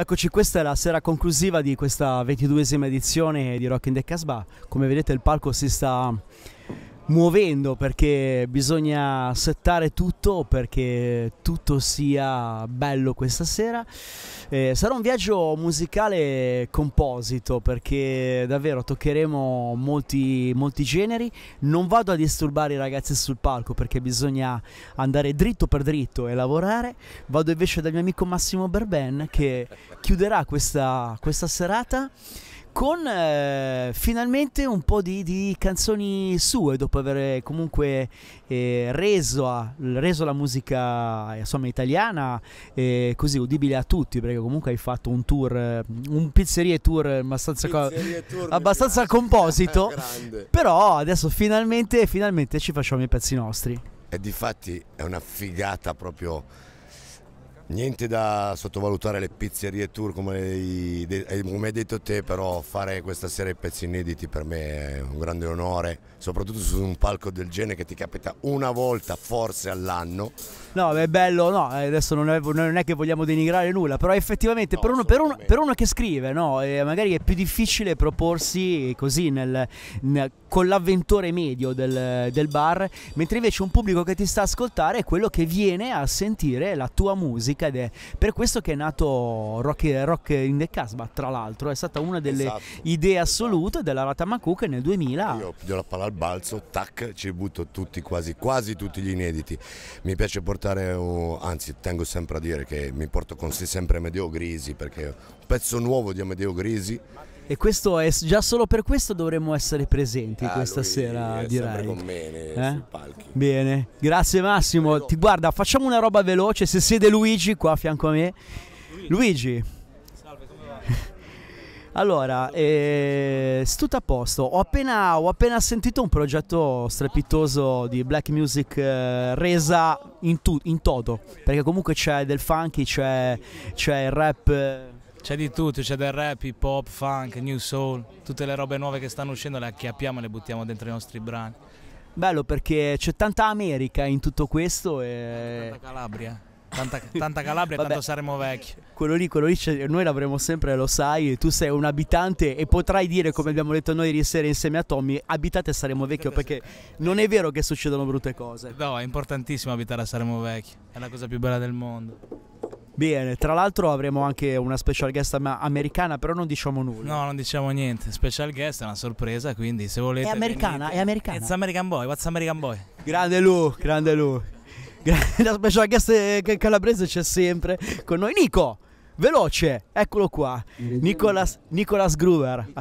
Eccoci, questa è la sera conclusiva di questa ventiduesima edizione di Rock in the Casbah. Come vedete il palco si sta muovendo perché bisogna settare tutto perché tutto sia bello questa sera. Eh, sarà un viaggio musicale composito perché davvero toccheremo molti, molti generi. Non vado a disturbare i ragazzi sul palco perché bisogna andare dritto per dritto e lavorare. Vado invece dal mio amico Massimo Berben che chiuderà questa, questa serata con eh, finalmente un po' di, di, canzoni sue dopo aver comunque eh, reso, reso, la musica eh, insomma, italiana eh, così udibile a tutti perché comunque hai fatto un tour eh, un pizzerie tour abbastanza, pizzerie tour abbastanza composito però adesso finalmente, finalmente ci facciamo i pezzi nostri e difatti è una figata proprio Niente da sottovalutare le pizzerie tour come, i, eh, come hai detto te, però fare questa serie di pezzi inediti per me è un grande onore, soprattutto su un palco del genere che ti capita una volta, forse all'anno. No, è bello, no, eh, adesso non è, non è, che vogliamo denigrare nulla, però effettivamente no, per, uno, per, uno, per, uno, che scrive, no, eh, magari è più difficile proporsi così nel, nel, con l'avventore medio del, del bar, mentre invece un pubblico che ti sta ascoltare è quello che viene a sentire la tua musica musica ed è per questo che è nato Rock, rock in the Casbah, tra l'altro, è stata una delle esatto, idee esatto. assolute esatto. della Ratamaku che nel 2000... Io piglio la palla al balzo, tac, ci butto tutti, quasi, quasi tutti gli inediti. Mi piace portare, anzi tengo sempre a dire che mi porto con sé sempre Amedeo Grisi perché è un pezzo nuovo di Amedeo Grisi e questo è già solo per questo dovremmo essere presenti ah, questa sera di Rai. Con me eh? Bene, grazie Massimo. Ti guarda, facciamo una roba veloce. Se siede Luigi qua a fianco a me. Luigi. Luigi. Salve, come va? Allora, eh, tutto a posto. Ho appena, ho appena, sentito un progetto strepitoso di black music eh, resa in, tu, in, toto. Perché comunque c'è del funky, c'è, il rap. Eh, c'è di tutto, c'è del rap, hip hop, funk, new soul, tutte le robe nuove che stanno uscendo le acchiappiamo e le buttiamo dentro i nostri brani. Bello perché c'è tanta America in tutto questo e... Tanta Calabria. Tanta, tanta, Calabria, Vabbè, tanto saremo vecchi. Quello lì, quello lì noi l'avremo sempre, lo sai. Tu sei un abitante e potrai dire, come abbiamo detto noi ieri sera insieme a Tommy, abitate e saremo vecchio perché non è vero che succedono brutte cose. No, è importantissimo abitare a saremo vecchi, è la cosa più bella del mondo. Bene, tra l'altro avremo anche una special guest americana, però non diciamo nulla. No, non diciamo niente. Special guest è una sorpresa, quindi se volete... È americana, venite. è americana. It's American Boy, what's American Boy? Grande Lu, grande Lu. La special guest eh, calabrese c'è sempre con noi. Nico! veloce, eccolo qua, Nicolas, Nicolas Gruber.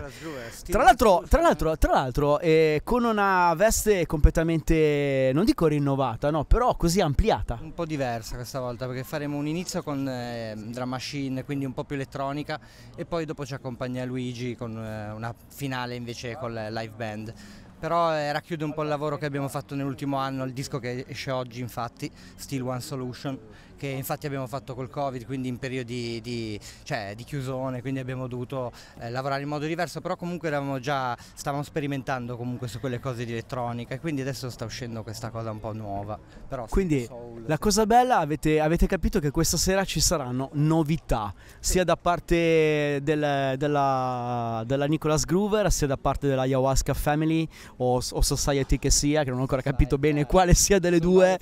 tra l'altro, tra l'altro, tra l'altro eh, con una veste completamente, non dico rinnovata, no, però così ampliata. Un po' diversa questa volta perché faremo un inizio con eh, Drum Machine, quindi un po' più elettronica e poi dopo ci accompagna Luigi con eh, una finale invece con la live band però eh, racchiude un po' il lavoro che abbiamo fatto nell'ultimo anno, il disco che esce oggi infatti, Still One Solution, che infatti abbiamo fatto col Covid, quindi in periodi di, cioè, di chiusone, quindi abbiamo dovuto eh, lavorare in modo diverso, però comunque già, stavamo sperimentando comunque su quelle cose di elettronica e quindi adesso sta uscendo questa cosa un po' nuova. Però quindi soul. la cosa bella, avete, avete, capito che questa sera ci saranno novità, sì. sia da parte del, della, della Nicolas Groover, sia da parte della Ayahuasca Family, o, o Society che sia, che non ho ancora capito Dai, bene quale sia delle due.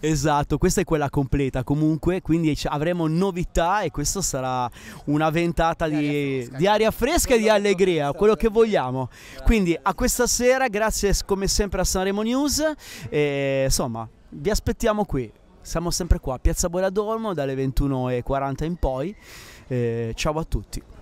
esatto, questa è quella completa comunque, quindi avremo novità e questo sarà una ventata di, di aria fresca, e di allegria, quello che vogliamo. Quindi a questa sera, grazie come sempre a Sanremo News, e, insomma vi aspettiamo qui. Siamo sempre qua a Piazza Boradolmo dalle 21.40 in poi. Eh, ciao a tutti.